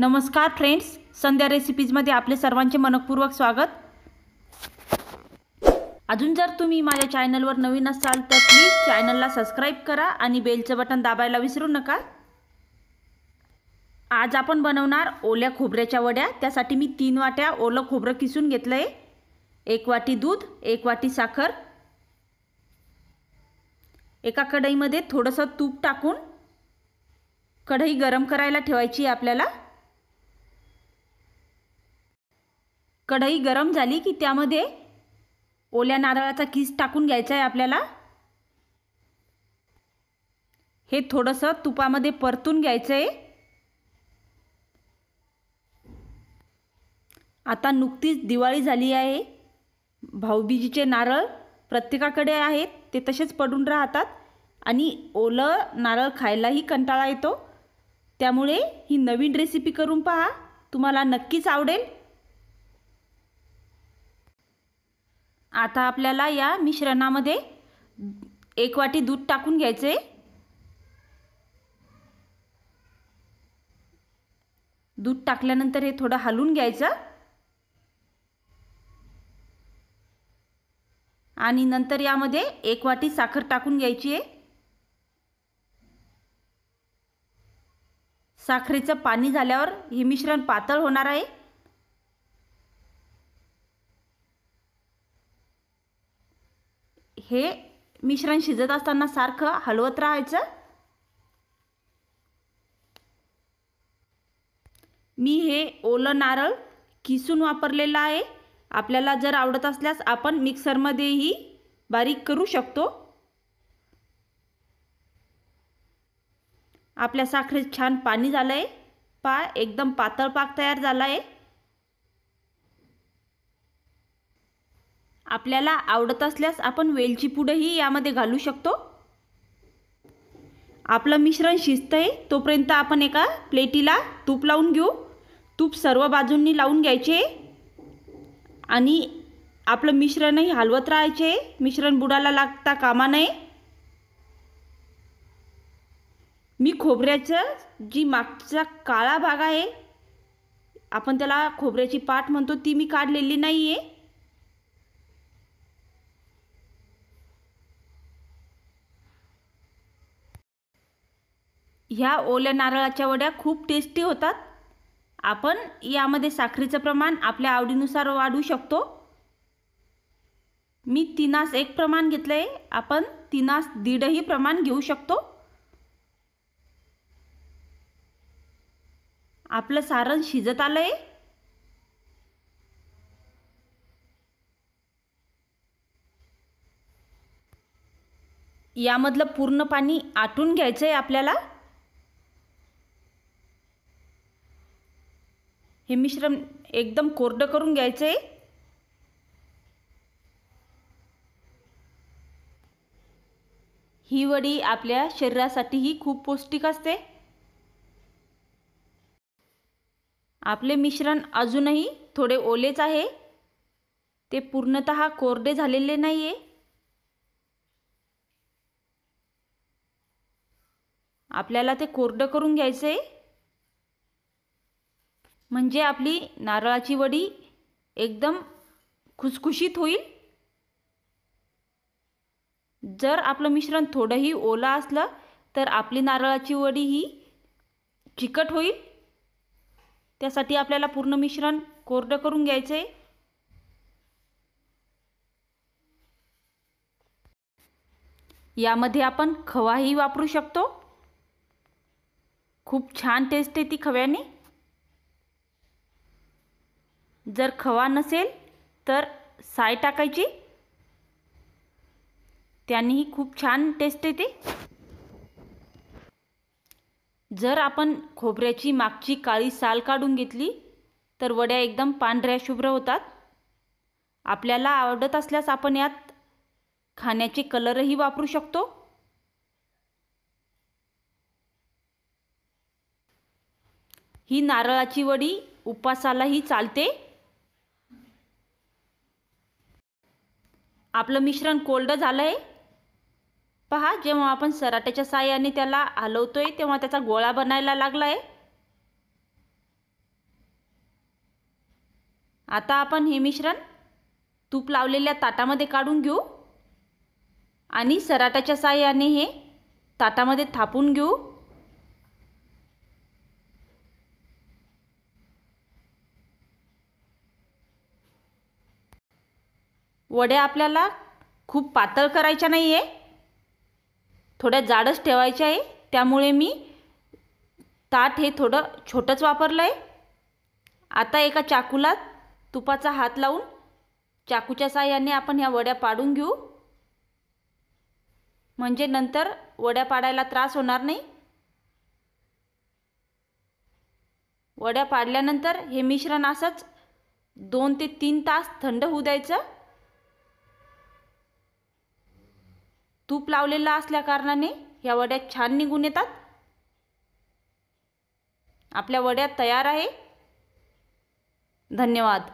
नमस्कार फ्रेंड्स संध्या रेसिपीजमध्ये आपले सर्वांचे मनपूर्वक स्वागत अजून जर तुम्ही माझ्या चॅनलवर नवीन असाल तर प्लीज चॅनलला सबस्क्राईब करा आणि बेलचं बटन दाबायला विसरू नका आज आपण बनवणार ओल्या खोबऱ्याच्या वड्या त्यासाठी मी तीन वाट्या ओलं खोबरं किसून घेतलं आहे एक वाटी दूध एक वाटी साखर एका कढईमध्ये थोडंसं तूप टाकून कढई गरम करायला ठेवायची आपल्याला कढई गरम झाली की त्यामध्ये ओल्या नारळाचा किस टाकून घ्यायचा आहे आपल्याला हे थोडंसं तुपामध्ये परतून घ्यायचं आहे आता नुकतीच दिवाळी झाली आहे भाऊबीजीचे नारळ प्रत्येकाकडे आहेत ते तसेच पडून राहतात आणि ओलं नारळ खायलाही कंटाळा येतो त्यामुळे ही नवीन रेसिपी करून पहा तुम्हाला नक्कीच आवडेल आता आपल्याला या मिश्रणामध्ये एक वाटी दूध टाकून घ्यायचे दूध टाकल्यानंतर हे थोडं हलवून घ्यायचं आणि नंतर यामध्ये एक वाटी साखर टाकून घ्यायची आहे साखरेचं पाणी झाल्यावर हे मिश्रण पातळ होणार आहे हे मिश्रण शिजत असताना सारखं हलवत राहायचं मी हे ओलं नारळ किसून वापरलेलं आहे आपल्याला जर आवडत असल्यास आपण मिक्सरमध्येही बारीक करू शकतो आपल्या साखरेत छान पाणी झालं आहे पा एकदम पातळ पाक तयार झाला आहे आपल्याला आवडत असल्यास आपण वेलची यामध्ये घालू शकतो आपलं मिश्रण शिजतं आहे तोपर्यंत आपण एका प्लेटीला तूप लावून घेऊ तूप सर्व बाजूंनी लावून घ्यायचे आणि आपलं मिश्रणही हलवत राहायचे मिश्रण बुडाला लागता कामा नये मी खोबऱ्याचं जी मागचा काळा भाग आहे आपण त्याला खोबऱ्याची पाठ म्हणतो ती मी काढलेली नाही आहे ह्या ओल्या नारळाच्या वड्या खूप टेस्टी होतात आपण यामध्ये साखरेचं प्रमाण आपल्या आवडीनुसार वाढू शकतो मी तिनास एक प्रमाण घेतलं आहे आपण तिनास दीडही प्रमाण घेऊ शकतो आपलं सारण शिजत आलं आहे यामधलं पूर्ण पाणी आटून घ्यायचं आहे आपल्याला हे मिश्रण एकदम कोरडं करून घ्यायचं आहे ही वडी आपल्या शरीरासाठीही खूप पौष्टिक असते आपले मिश्रण अजूनही थोडे ओलेच आहे ते पूर्णतः कोरडे झालेले नाही आहे आपल्याला ते कोरडं करून घ्यायचं आहे म्हणजे आपली नारळाची वडी एकदम खुसखुशीत होईल जर आपलं मिश्रण थोडंही ओला असलं तर आपली नारळाची वडी ही चिकट होईल त्यासाठी आपल्याला पूर्ण मिश्रण कोरडं करून घ्यायचं आहे यामध्ये आपण खवाही वापरू शकतो खूप छान टेस्ट आहे ती खव्याने जर खवा नसेल तर साय टाकायची त्यांनीही खूप छान टेस्ट येते जर आपण खोबऱ्याची मागची काळी साल काढून घेतली तर वड्या एकदम पांढऱ्या शुभ्र होतात आपल्याला आवडत असल्यास आपण यात खाण्याचे कलरही वापरू शकतो ही नारळाची वडी उपवासालाही चालते आपलं मिश्रण कोल्ड झालं आहे पहा जेव्हा आपण सराट्याच्या साह्याने त्याला हलवतो आहे तेव्हा त्याचा गोळा बनायला लागला आहे आता आपण हे मिश्रण तूप लावलेल्या ताटामध्ये काढून घेऊ आणि सराटाच्या साह्याने हे ताटामध्ये थापून घेऊ वड्या आपल्याला खूप पातळ करायच्या नाही आहे थोड्या जाडच ठेवायच्या आहे त्यामुळे मी ताट हे थोडं छोटंच वापरलं आहे आता एका चाकूला तुपाचा हात लावून चाकूच्या साह्याने आपण ह्या वड्या पाडून घेऊ म्हणजे नंतर वड्या पाडायला त्रास होणार नाही वड्या पाडल्यानंतर हे मिश्रण असंच दोन ते तीन तास थंड होऊ द्यायचं तूप असल्या असल्याकारणाने या वड्या छान निघून येतात आपल्या वड्या तयार आहे धन्यवाद